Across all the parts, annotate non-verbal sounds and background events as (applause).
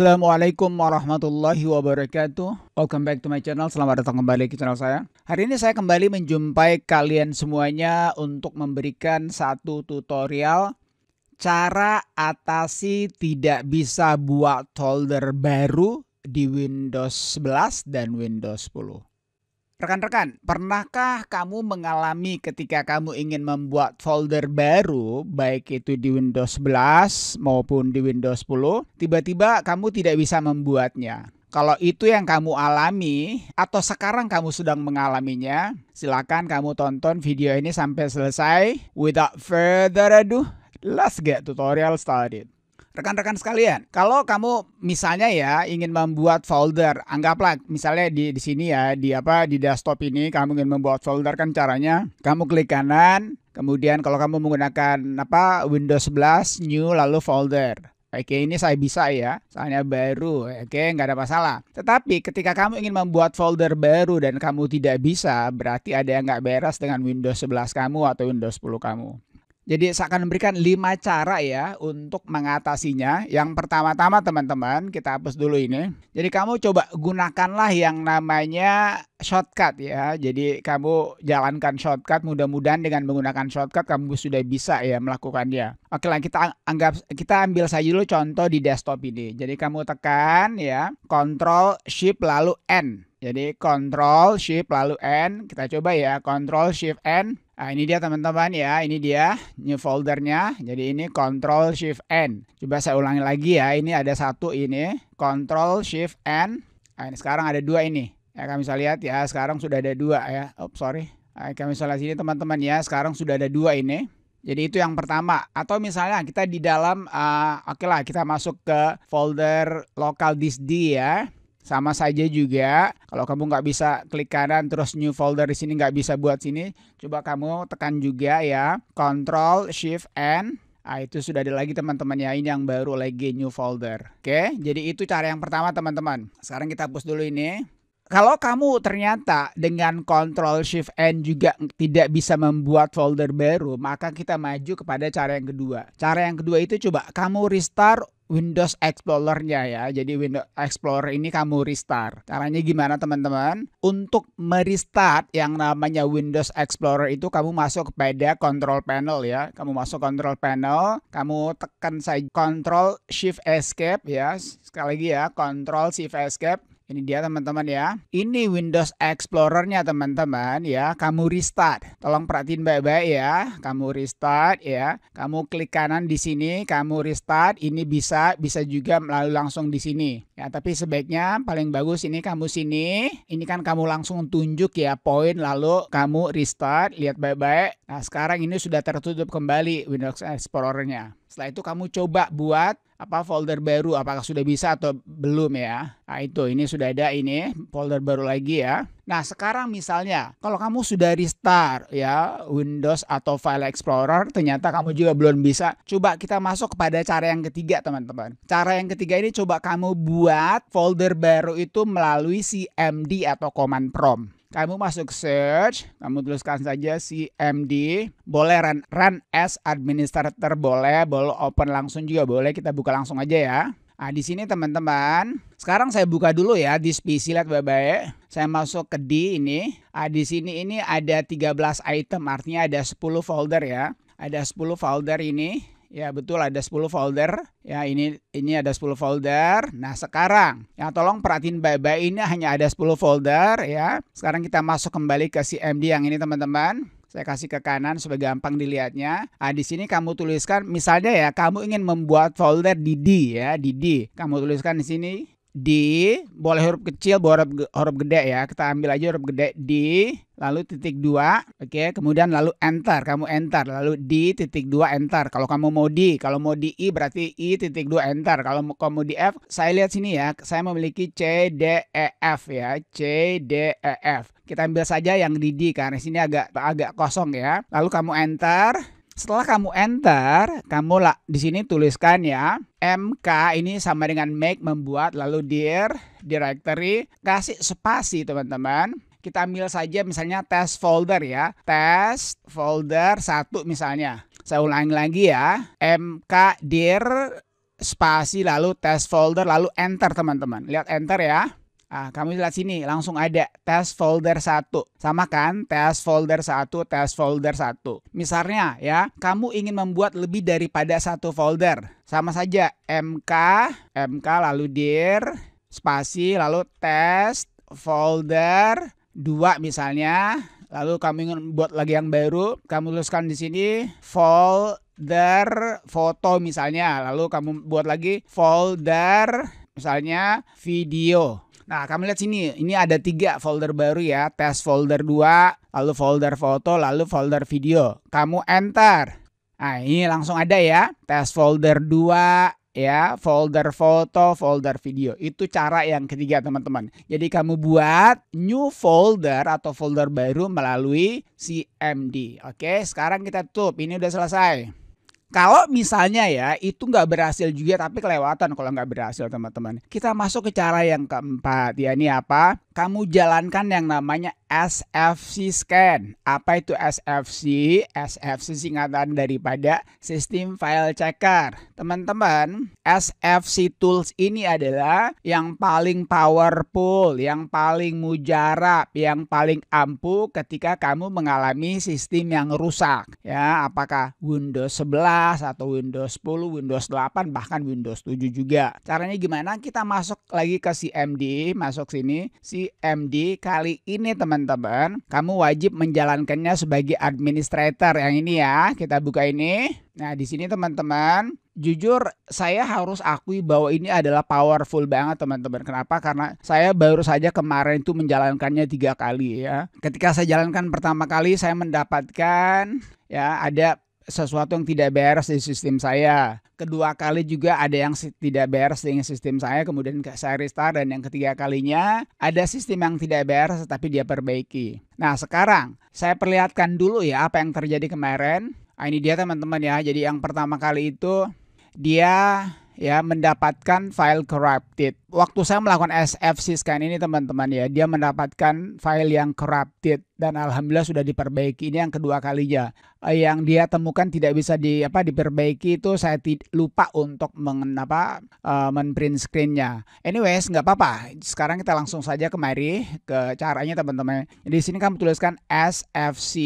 Assalamualaikum warahmatullahi wabarakatuh Welcome back to my channel, selamat datang kembali ke channel saya Hari ini saya kembali menjumpai kalian semuanya untuk memberikan satu tutorial Cara atasi tidak bisa buat folder baru di Windows 11 dan Windows 10 Rekan-rekan, pernahkah kamu mengalami ketika kamu ingin membuat folder baru, baik itu di Windows 11 maupun di Windows 10, tiba-tiba kamu tidak bisa membuatnya? Kalau itu yang kamu alami atau sekarang kamu sedang mengalaminya, silakan kamu tonton video ini sampai selesai. Without further ado, let's get tutorial started rekan-rekan sekalian, kalau kamu misalnya ya ingin membuat folder, anggaplah misalnya di di sini ya di apa di desktop ini kamu ingin membuat folder kan caranya kamu klik kanan, kemudian kalau kamu menggunakan apa Windows 11 new lalu folder. Oke, ini saya bisa ya, soalnya baru, oke, nggak ada masalah. Tetapi ketika kamu ingin membuat folder baru dan kamu tidak bisa, berarti ada yang nggak beres dengan Windows 11 kamu atau Windows 10 kamu. Jadi saya akan memberikan lima cara ya untuk mengatasinya. Yang pertama-tama teman-teman, kita hapus dulu ini. Jadi kamu coba gunakanlah yang namanya shortcut ya. Jadi kamu jalankan shortcut, mudah-mudahan dengan menggunakan shortcut kamu sudah bisa ya melakukan dia. Oke lah kita anggap kita ambil saja dulu contoh di desktop ini. Jadi kamu tekan ya Control Shift lalu N. Jadi Control Shift lalu N. Kita coba ya Control Shift N. Nah, ini dia teman-teman ya, ini dia new foldernya. Jadi ini Control Shift N. Coba saya ulangi lagi ya, ini ada satu ini Control Shift N. Nah, ini sekarang ada dua ini. Ya kami bisa lihat ya, sekarang sudah ada dua ya. Oh sorry. Nah, kami bisa lihat sini teman-teman ya, sekarang sudah ada dua ini. Jadi itu yang pertama. Atau misalnya kita di dalam, uh, oke okay lah kita masuk ke folder local disk D ya. Sama saja juga, kalau kamu nggak bisa klik kanan terus new folder di sini nggak bisa buat sini, coba kamu tekan juga ya, Control Shift N. Ah, itu sudah ada lagi teman-teman ya ini yang baru lagi new folder. Oke, jadi itu cara yang pertama teman-teman. Sekarang kita hapus dulu ini. Kalau kamu ternyata dengan control Shift N juga tidak bisa membuat folder baru, maka kita maju kepada cara yang kedua. Cara yang kedua itu coba kamu restart Windows Explorer-nya ya. Jadi Windows Explorer ini kamu restart. Caranya gimana teman-teman? Untuk merestart yang namanya Windows Explorer itu kamu masuk pada control panel ya. Kamu masuk control panel, kamu tekan saja control shift escape ya. Sekali lagi ya, control shift escape ini dia teman-teman ya. Ini Windows Explorer-nya teman-teman ya. Kamu restart. Tolong perhatiin baik-baik ya. Kamu restart ya. Kamu klik kanan di sini, kamu restart. Ini bisa bisa juga melalui langsung di sini. Ya, tapi sebaiknya paling bagus ini kamu sini. Ini kan kamu langsung tunjuk ya poin lalu kamu restart, lihat baik-baik. Nah, sekarang ini sudah tertutup kembali Windows Explorer-nya. Setelah itu kamu coba buat apa folder baru apakah sudah bisa atau belum ya. Nah, itu ini sudah ada ini folder baru lagi ya. Nah, sekarang misalnya kalau kamu sudah restart ya Windows atau File Explorer ternyata kamu juga belum bisa. Coba kita masuk kepada cara yang ketiga, teman-teman. Cara yang ketiga ini coba kamu buat folder baru itu melalui CMD atau command prompt kamu masuk search, kamu tuliskan saja CMD, boleh run, run as administrator boleh, boleh open langsung juga boleh, kita buka langsung aja ya. Nah, di sini teman-teman, sekarang saya buka dulu ya di PC lihat baik-baik. Saya masuk ke D ini. Nah, di sini ini ada 13 item, artinya ada 10 folder ya. Ada 10 folder ini. Ya betul ada 10 folder. Ya ini ini ada 10 folder. Nah, sekarang ya tolong perhatiin baik-baik ini hanya ada 10 folder ya. Sekarang kita masuk kembali ke CMD yang ini teman-teman. Saya kasih ke kanan supaya gampang dilihatnya. Nah, di sini kamu tuliskan misalnya ya kamu ingin membuat folder D ya, D. Kamu tuliskan di sini D boleh huruf kecil boleh huruf, huruf gede ya kita ambil aja huruf gede D, lalu titik dua oke okay. kemudian lalu enter kamu enter lalu di titik dua enter kalau kamu mau di kalau mau di i berarti i titik dua enter kalau mau kamu di f saya lihat sini ya saya memiliki c d e f ya c d e f kita ambil saja yang di d karena sini agak agak kosong ya lalu kamu enter setelah kamu enter, kamu lah di sini tuliskan ya. MK ini sama dengan make membuat lalu dir directory kasih spasi teman-teman kita ambil saja misalnya test folder ya. Test folder satu misalnya. Saya ulangi lagi ya. mk dir spasi lalu test folder lalu enter teman-teman. Lihat enter ya. Ah, kamu lihat sini langsung ada test folder 1. Sama kan? Test folder 1, test folder 1. Misalnya ya, kamu ingin membuat lebih daripada satu folder. Sama saja MK, MK lalu dir spasi lalu test folder 2 misalnya. Lalu kamu ingin buat lagi yang baru, kamu tuliskan di sini folder foto misalnya. Lalu kamu buat lagi folder misalnya video Nah, kamu lihat sini, ini ada tiga folder baru ya, tes folder 2, lalu folder foto, lalu folder video. Kamu enter. Nah, ini langsung ada ya, tes folder 2, ya, folder foto, folder video. Itu cara yang ketiga, teman-teman. Jadi kamu buat new folder atau folder baru melalui CMD. Oke, sekarang kita tutup. Ini udah selesai. Kalau misalnya ya itu nggak berhasil juga tapi kelewatan kalau nggak berhasil teman-teman. Kita masuk ke cara yang keempat ya ini apa? kamu jalankan yang namanya SFC scan. Apa itu SFC? SFC singkatan daripada System File Checker. Teman-teman, SFC tools ini adalah yang paling powerful, yang paling mujarab, yang paling ampuh ketika kamu mengalami sistem yang rusak. Ya, apakah Windows 11 atau Windows 10, Windows 8 bahkan Windows 7 juga. Caranya gimana? Kita masuk lagi ke CMD, masuk sini. Si MD kali ini teman-teman kamu wajib menjalankannya sebagai administrator yang ini ya kita buka ini nah di sini teman-teman jujur saya harus akui bahwa ini adalah powerful banget teman-teman. Kenapa? Karena saya baru saja kemarin itu menjalankannya tiga kali ya. Ketika saya jalankan pertama kali saya mendapatkan ya ada sesuatu yang tidak beres di sistem saya. Kedua kali juga ada yang tidak beres dengan sistem saya, kemudian saya restart dan yang ketiga kalinya ada sistem yang tidak beres tapi dia perbaiki. Nah sekarang saya perlihatkan dulu ya apa yang terjadi kemarin. Nah, ini dia teman-teman ya. Jadi yang pertama kali itu dia ya mendapatkan file corrupted. Waktu saya melakukan SFC scan ini teman-teman ya, dia mendapatkan file yang corrupted dan alhamdulillah sudah diperbaiki. Ini yang kedua kalinya. Eh, yang dia temukan tidak bisa di apa diperbaiki itu saya lupa untuk mengenapa uh, eh, men-print screennya. Anyways, nggak apa-apa. Sekarang kita langsung saja kemari ke caranya teman-teman. Di sini kamu tuliskan SFC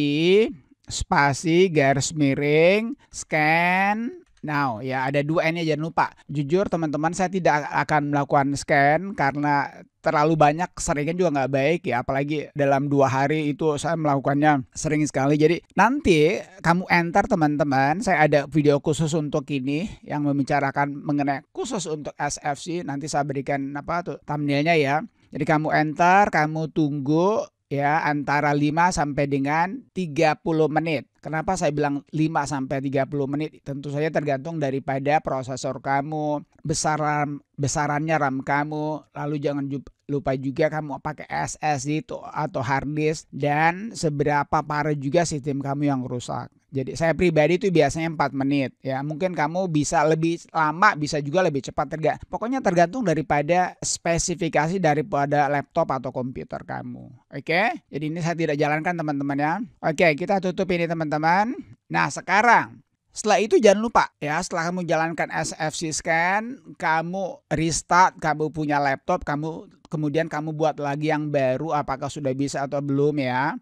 spasi garis miring scan now ya ada dua ini jangan lupa. Jujur teman-teman saya tidak akan melakukan scan karena terlalu banyak seringnya juga nggak baik ya apalagi dalam dua hari itu saya melakukannya sering sekali jadi nanti kamu enter teman-teman saya ada video khusus untuk ini yang membicarakan mengenai khusus untuk SFC nanti saya berikan apa tuh thumbnailnya ya jadi kamu enter, kamu tunggu ya antara 5 sampai dengan 30 menit. Kenapa saya bilang 5 sampai 30 menit? Tentu saja tergantung daripada prosesor kamu, besaran besarannya RAM kamu, lalu jangan lupa juga kamu pakai SSD gitu atau hard disk dan seberapa parah juga sistem kamu yang rusak. Jadi saya pribadi itu biasanya 4 menit ya. Mungkin kamu bisa lebih lama, bisa juga lebih cepat. Terga Pokoknya tergantung daripada spesifikasi daripada laptop atau komputer kamu. Oke? Jadi ini saya tidak jalankan teman-teman ya. Oke, kita tutup ini teman-teman. Nah, sekarang setelah itu jangan lupa ya, setelah kamu jalankan SFC scan, kamu restart, kamu punya laptop, kamu kemudian kamu buat lagi yang baru apakah sudah bisa atau belum ya.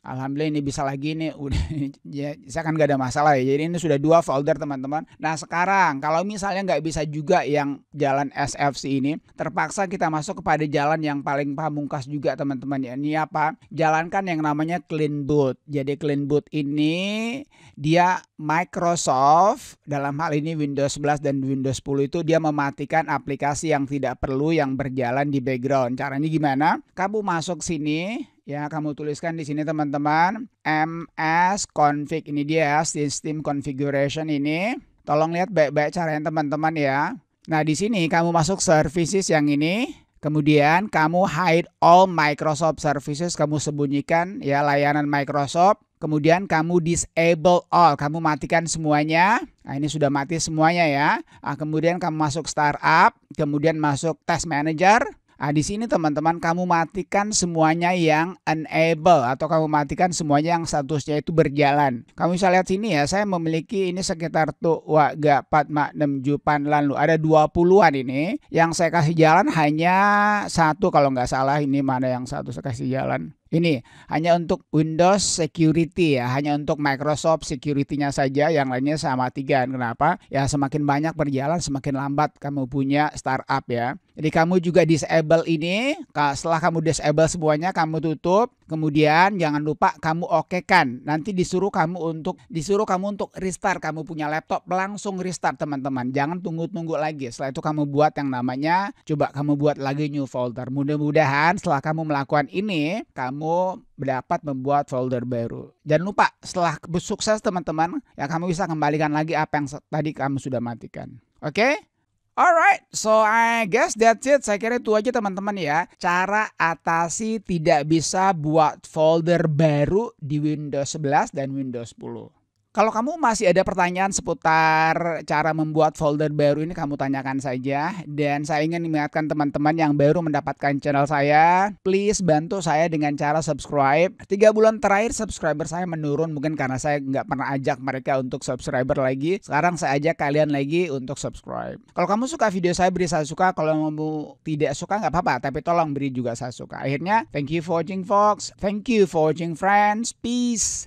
Alhamdulillah ini bisa lagi nih (laughs) udah ya, saya kan gak ada masalah ya. Jadi ini sudah dua folder teman-teman. Nah sekarang kalau misalnya nggak bisa juga yang jalan SFC ini terpaksa kita masuk kepada jalan yang paling pamungkas juga teman-teman ya. Ini apa? Jalankan yang namanya clean boot. Jadi clean boot ini dia Microsoft dalam hal ini Windows 11 dan Windows 10 itu dia mematikan aplikasi yang tidak perlu yang berjalan di background. Caranya gimana? Kamu masuk sini Ya, kamu tuliskan di sini teman-teman ms config ini dia ya, sistem configuration ini. Tolong lihat baik-baik caranya teman-teman ya. Nah, di sini kamu masuk services yang ini, kemudian kamu hide all Microsoft services, kamu sembunyikan ya layanan Microsoft. Kemudian kamu disable all, kamu matikan semuanya. Nah, ini sudah mati semuanya ya. Nah, kemudian kamu masuk startup, kemudian masuk test manager. Nah, di sini teman-teman kamu matikan semuanya yang enable atau kamu matikan semuanya yang statusnya itu berjalan. Kamu bisa lihat sini ya, saya memiliki ini sekitar tuh pat mak nem jupan lalu ada 20-an ini yang saya kasih jalan hanya satu kalau nggak salah ini mana yang satu saya kasih jalan. Ini hanya untuk Windows security ya, hanya untuk Microsoft security-nya saja, yang lainnya sama tiga. Kenapa? Ya semakin banyak berjalan semakin lambat kamu punya startup ya. Jadi kamu juga disable ini, setelah kamu disable semuanya kamu tutup, kemudian jangan lupa kamu okekan. Nanti disuruh kamu untuk disuruh kamu untuk restart kamu punya laptop langsung restart teman-teman. Jangan tunggu-tunggu lagi. Setelah itu kamu buat yang namanya coba kamu buat lagi new folder. Mudah-mudahan setelah kamu melakukan ini kamu kamu dapat membuat folder baru. Jangan lupa setelah sukses teman-teman, ya kamu bisa kembalikan lagi apa yang tadi kamu sudah matikan. Oke? Okay? Alright, so I guess that's it. Saya kira itu aja teman-teman ya. Cara atasi tidak bisa buat folder baru di Windows 11 dan Windows 10. Kalau kamu masih ada pertanyaan seputar cara membuat folder baru ini kamu tanyakan saja dan saya ingin mengingatkan teman-teman yang baru mendapatkan channel saya, please bantu saya dengan cara subscribe. Tiga bulan terakhir subscriber saya menurun mungkin karena saya nggak pernah ajak mereka untuk subscriber lagi. Sekarang saya ajak kalian lagi untuk subscribe. Kalau kamu suka video saya beri saya suka, kalau kamu tidak suka nggak apa-apa tapi tolong beri juga saya suka. Akhirnya thank you for watching folks, thank you for watching friends, peace.